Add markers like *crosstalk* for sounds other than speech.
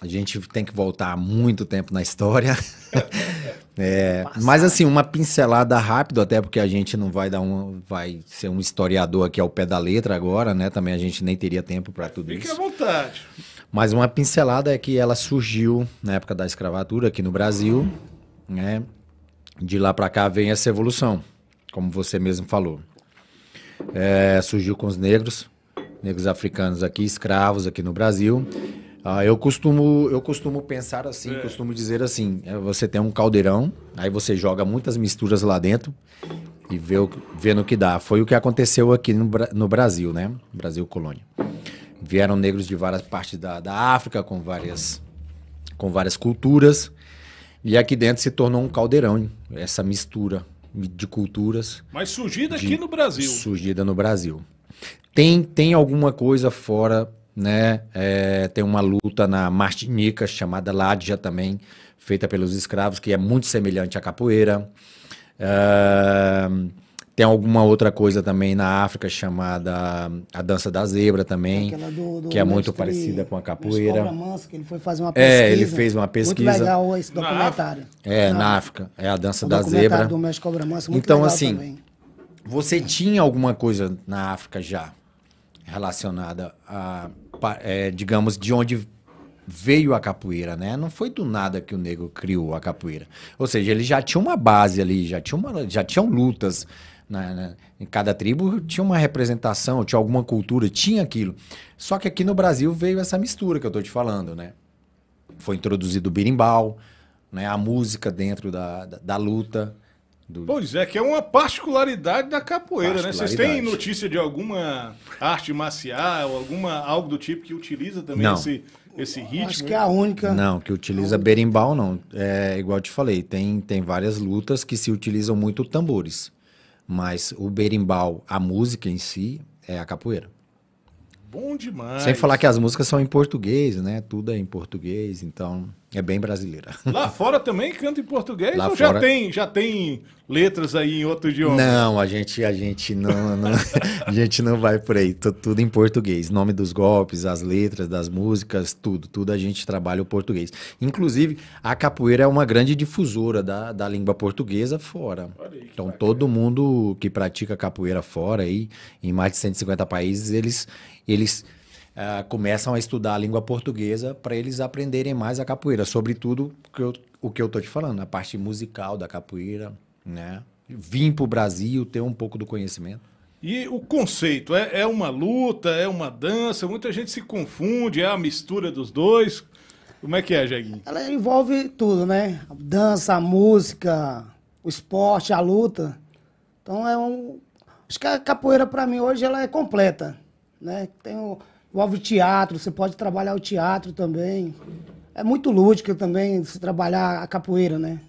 a gente tem que voltar muito tempo na história. *laughs* é, mas assim, uma pincelada rápida, até porque a gente não vai dar um, vai ser um historiador aqui ao pé da letra agora, né? Também a gente nem teria tempo para tudo Fique isso. Fique à vontade. Mas uma pincelada é que ela surgiu na época da escravatura aqui no Brasil, né? De lá para cá vem essa evolução, como você mesmo falou. É, surgiu com os negros, negros africanos aqui, escravos aqui no Brasil. Ah, eu costumo eu costumo pensar assim, é. costumo dizer assim, é, você tem um caldeirão, aí você joga muitas misturas lá dentro e vê, o, vê no que dá. Foi o que aconteceu aqui no, no Brasil, né? Brasil colônia. Vieram negros de várias partes da, da África com várias com várias culturas e aqui dentro se tornou um caldeirão essa mistura de culturas. Mas surgida de, aqui no Brasil. Surgida no Brasil. Tem tem alguma coisa fora né? É, tem uma luta na Martinica chamada Ládia também, feita pelos escravos, que é muito semelhante à capoeira. É, tem alguma outra coisa também na África chamada hum, a dança da zebra também, do, do que é muito parecida com a capoeira. Manso, que ele foi fazer uma pesquisa. É, ele fez uma pesquisa. Muito legal esse documentário. é, na, África. É a dança o da zebra. do Mestre Cobra Manso, é muito Então, assim, também. você tinha alguma coisa na África já relacionada a é, digamos, de onde veio a capoeira, né? Não foi do nada que o negro criou a capoeira. Ou seja, ele já tinha uma base ali, já, tinha uma, já tinham lutas. Na, né, na, né? em cada tribo tinha uma representação, tinha alguma cultura, tinha aquilo. Só que aqui no Brasil veio essa mistura que eu estou te falando, né? Foi introduzido o birimbau, né? a música dentro da, da, da luta. Do... Pois é, que é uma particularidade da capoeira, particularidade. né? Vocês têm notícia de alguma arte marcial, alguma algo do tipo que utiliza também não. esse esse ritmo? Acho que é a única. Não, que utiliza berimbau não. É igual eu te falei, tem tem várias lutas que se utilizam muito tambores, mas o berimbau, a música em si é a capoeira. Bom demais. Sem falar que as músicas são em português, né? Tudo é em português, então é bem brasileira. *laughs* Lá fora também canta em português Lá ou fora... já tem já tem letras aí em outro idioma? Não, a gente a gente não, não *laughs* a gente não vai por aí. Tô, tudo em português. Nome dos golpes, as letras das músicas, tudo, tudo a gente trabalha o português. Inclusive a capoeira é uma grande difusora da, da língua portuguesa fora. Então bacana. todo mundo que pratica capoeira fora aí em mais de 150 países eles eles uh, começam a estudar a língua portuguesa para eles aprenderem mais a capoeira, sobretudo que eu, o que eu estou te falando, a parte musical da capoeira, né? Vim para o Brasil ter um pouco do conhecimento. E o conceito é, é uma luta, é uma dança, muita gente se confunde, é a mistura dos dois. Como é que é, Jeguinho? Ela envolve tudo, né? A dança, a música, o esporte, a luta. Então é um. Acho que a capoeira para mim hoje ela é completa, né? Tem o envolve teatro, você pode trabalhar o teatro também. É muito lúdico também se trabalhar a capoeira, né?